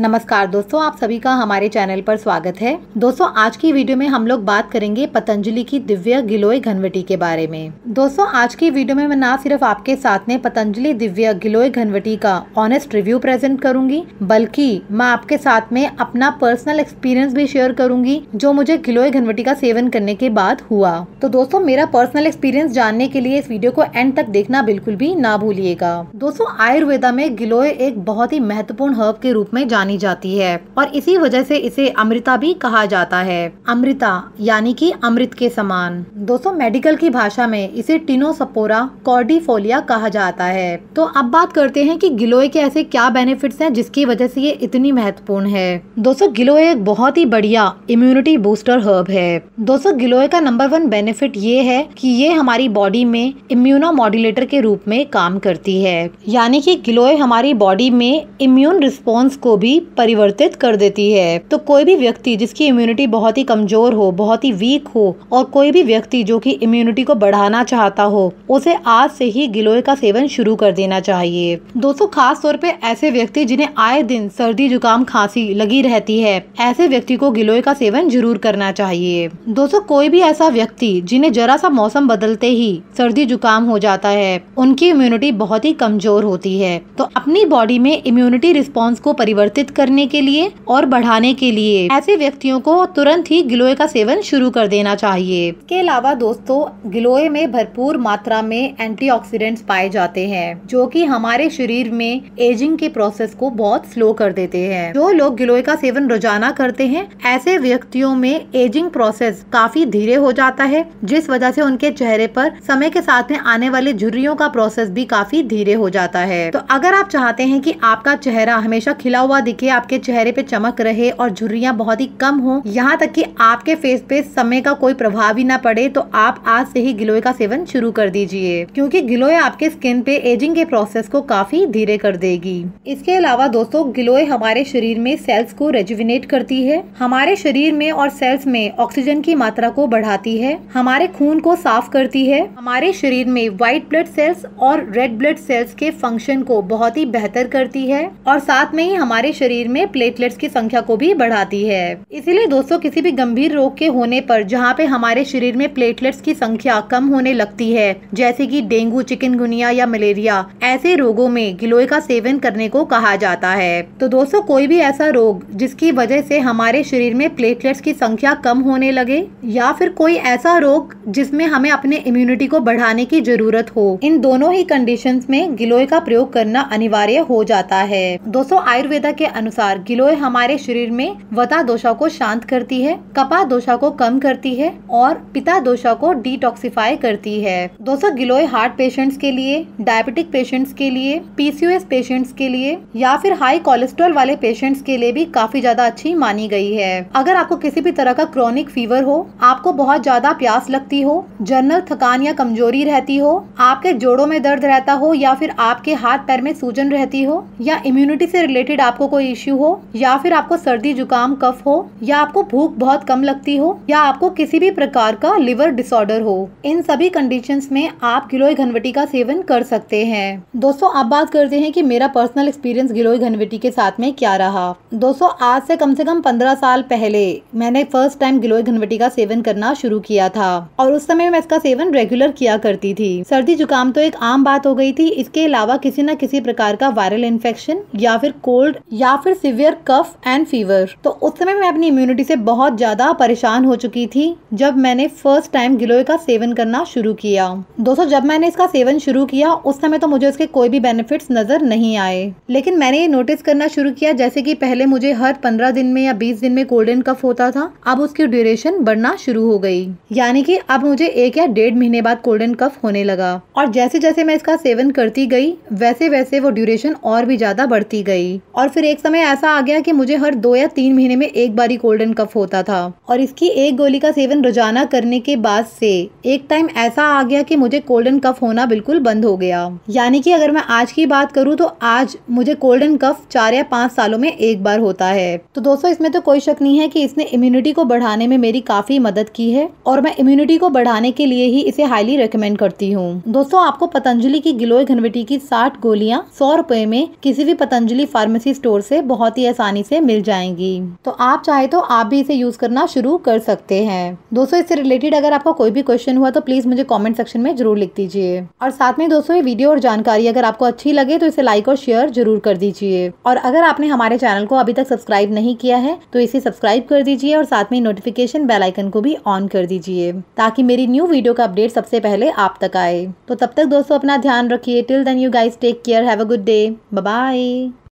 नमस्कार दोस्तों आप सभी का हमारे चैनल पर स्वागत है दोस्तों आज की वीडियो में हम लोग बात करेंगे पतंजलि की दिव्य गिलोय घनवटी के बारे में दोस्तों आज की वीडियो में मैं ना सिर्फ आपके साथ में पतंजलि दिव्य गिलोय घनवटी का ऑनेस्ट रिव्यू प्रेजेंट करूंगी बल्कि मैं आपके साथ में अपना पर्सनल एक्सपीरियंस भी शेयर करूंगी जो मुझे गिलोय घनवटी का सेवन करने के बाद हुआ तो दोस्तों मेरा पर्सनल एक्सपीरियंस जानने के लिए इस वीडियो को एंड तक देखना बिल्कुल भी ना भूलिएगा दोस्तों आयुर्वेदा में गिलोय एक बहुत ही महत्वपूर्ण हर्ब के रूप में जान जानी जाती है और इसी वजह से इसे अमृता भी कहा जाता है अमृता यानी कि अमृत के समान दोस्तों मेडिकल की भाषा में इसे टिनोसपोरा कॉर्डिफोलिया कहा जाता है तो अब बात करते हैं कि गिलोय के ऐसे क्या बेनिफिट्स हैं जिसकी वजह से ये इतनी महत्वपूर्ण है दोस्तों गिलोय एक बहुत ही बढ़िया इम्यूनिटी बूस्टर हर्ब है दोस्तों गिलोय का नंबर वन बेनिफिट ये है कि ये हमारी बॉडी में इम्यूनो मॉड्यूलेटर के रूप में काम करती है यानी कि गिलोय हमारी बॉडी में इम्यून रिस्पॉन्स को भी परिवर्तित कर देती है तो कोई भी व्यक्ति जिसकी इम्यूनिटी बहुत ही कमजोर हो बहुत ही वीक हो और कोई भी व्यक्ति जो कि इम्यूनिटी को बढ़ाना चाहता हो उसे आज से ही गिलोय का सेवन शुरू कर देना चाहिए दोस्तों खास तौर पे ऐसे व्यक्ति जिन्हें आए दिन सर्दी जुकाम खांसी लगी रहती है ऐसे व्यक्ति को गिलोय का सेवन जरूर करना चाहिए दोस्तों कोई भी ऐसा व्यक्ति जिन्हें जरा सा मौसम बदलते ही सर्दी जुकाम हो जाता है उनकी इम्यूनिटी बहुत ही कमजोर होती है तो अपनी बॉडी में इम्यूनिटी रिस्पॉन्स को परिवर्तित नियंत्रित करने के लिए और बढ़ाने के लिए ऐसे व्यक्तियों को तुरंत ही गिलोय का सेवन शुरू कर देना चाहिए इसके अलावा दोस्तों गिलोय में भरपूर मात्रा में एंटी पाए जाते हैं जो की हमारे शरीर में एजिंग के प्रोसेस को बहुत स्लो कर देते हैं जो लोग गिलोय का सेवन रोजाना करते हैं ऐसे व्यक्तियों में एजिंग प्रोसेस काफी धीरे हो जाता है जिस वजह से उनके चेहरे पर समय के साथ में आने वाले झुर्रियों का प्रोसेस भी काफी धीरे हो जाता है तो अगर आप चाहते हैं कि आपका चेहरा हमेशा खिला हुआ दिखे देखिए आपके चेहरे पे चमक रहे और झुर्रियां बहुत ही कम हो यहाँ तक कि आपके फेस पे समय का कोई प्रभाव ही ना पड़े तो आप आज से ही गिलोय का सेवन शुरू कर दीजिए क्योंकि गिलोय आपके स्किन पे एजिंग के प्रोसेस को काफी धीरे कर देगी इसके अलावा दोस्तों गिलोय हमारे शरीर में सेल्स को रेजुविनेट करती है हमारे शरीर में और सेल्स में ऑक्सीजन की मात्रा को बढ़ाती है हमारे खून को साफ करती है हमारे शरीर में व्हाइट ब्लड सेल्स और रेड ब्लड सेल्स के फंक्शन को बहुत ही बेहतर करती है और साथ में ही हमारे शरीर में प्लेटलेट्स की संख्या को भी बढ़ाती है इसीलिए दोस्तों किसी भी गंभीर रोग के होने पर जहाँ पे हमारे शरीर में प्लेटलेट्स की संख्या कम होने लगती है जैसे कि डेंगू चिकनगुनिया या मलेरिया ऐसे रोगों में गिलोय का सेवन करने को कहा जाता है तो दोस्तों कोई भी ऐसा रोग जिसकी वजह से हमारे शरीर में प्लेटलेट्स की संख्या कम होने लगे या फिर कोई ऐसा रोग जिसमें हमें अपने इम्यूनिटी को बढ़ाने की जरूरत हो इन दोनों ही कंडीशन में गिलोय का प्रयोग करना अनिवार्य हो जाता है दोस्तों आयुर्वेदा के अनुसार गिलोय हमारे शरीर में वता दोषा को शांत करती है कपा दोषा को कम करती है और पिता दोषा को डिटॉक्सिफाई करती है दोस्तों गिलोय हार्ट पेशेंट्स के लिए डायबिटिक पेशेंट्स के लिए पीसीओएस पेशेंट्स के लिए या फिर हाई कोलेस्ट्रॉल वाले पेशेंट्स के लिए भी काफी ज्यादा अच्छी मानी गई है अगर आपको किसी भी तरह का क्रोनिक फीवर हो आपको बहुत ज्यादा प्यास लगती हो जनरल थकान या कमजोरी रहती हो आपके जोड़ों में दर्द रहता हो या फिर आपके हाथ पैर में सूजन रहती हो या इम्यूनिटी से रिलेटेड आपको कोई इश्यू हो या फिर आपको सर्दी जुकाम कफ हो या आपको भूख बहुत कम लगती हो या आपको किसी भी प्रकार का लिवर डिसऑर्डर हो इन सभी कंडीशंस में आप गिलोय घनवटी का सेवन कर सकते हैं दोस्तों आप बात करते हैं कि मेरा पर्सनल एक्सपीरियंस गिलोय घनवटी के साथ में क्या रहा दोस्तों आज से कम से कम पंद्रह साल पहले मैंने फर्स्ट टाइम गिलोय घनवटी का सेवन करना शुरू किया था और उस समय मैं इसका सेवन रेगुलर किया करती थी सर्दी जुकाम तो एक आम बात हो गई थी इसके अलावा किसी न किसी प्रकार का वायरल इन्फेक्शन या फिर कोल्ड या या फिर सिवियर कफ एंड फीवर तो उस समय मैं अपनी इम्यूनिटी से बहुत ज़्यादा परेशान हो चुकी थी जब मैंने फर्स्ट टाइम गिलोय का सेवन करना शुरू किया दोस्तों जब मैंने इसका सेवन शुरू किया उस समय तो मुझे इसके कोई भी बेनिफिट नज़र नहीं आए लेकिन मैंने ये नोटिस करना शुरू किया जैसे की कि पहले मुझे हर पंद्रह दिन में या बीस दिन में कोल्ड एंड कफ होता था अब उसकी ड्यूरेशन बढ़ना शुरू हो गई यानी की अब मुझे एक या डेढ़ महीने बाद कोल्ड एंड कफ होने लगा और जैसे जैसे मैं इसका सेवन करती गई वैसे वैसे वो ड्यूरेशन और भी ज्यादा बढ़ती गई और फिर एक एक समय ऐसा आ गया कि मुझे हर दो या तीन महीने में एक बारी गोल्डन कफ होता था और इसकी एक गोली का सेवन रोजाना करने के बाद से एक टाइम ऐसा आ गया कि मुझे गोल्डन कफ होना बिल्कुल बंद हो गया यानी कि अगर मैं आज की बात करूँ तो आज मुझे गोल्डन कफ चार या पाँच सालों में एक बार होता है तो दोस्तों इसमें तो कोई शक नहीं है कि इसने इम्यूनिटी को बढ़ाने में मेरी काफी मदद की है और मैं इम्यूनिटी को बढ़ाने के लिए ही इसे हाईली रिकमेंड करती हूँ दोस्तों आपको पतंजलि की गिलोय घनवटी की साठ गोलियाँ सौ रुपए में किसी भी पतंजलि फार्मेसी स्टोर से बहुत ही आसानी से मिल जाएंगी तो आप चाहे तो आप भी इसे यूज़ करना शुरू कर सकते हैं दोस्तों इससे रिलेटेड अगर आपका कोई भी क्वेश्चन हुआ तो प्लीज़ मुझे कॉमेंट सेक्शन में जरूर लिख दीजिए और साथ में दोस्तों ये वीडियो और जानकारी अगर आपको अच्छी लगे तो इसे लाइक और शेयर जरूर कर दीजिए और अगर आपने हमारे चैनल को अभी तक सब्सक्राइब नहीं किया है तो इसे सब्सक्राइब कर दीजिए और साथ में नोटिफिकेशन बेलाइकन को भी ऑन कर दीजिए ताकि मेरी न्यू वीडियो का अपडेट सबसे पहले आप तक आए तो तब तक दोस्तों अपना ध्यान रखिए till then you guys take care have a good day bye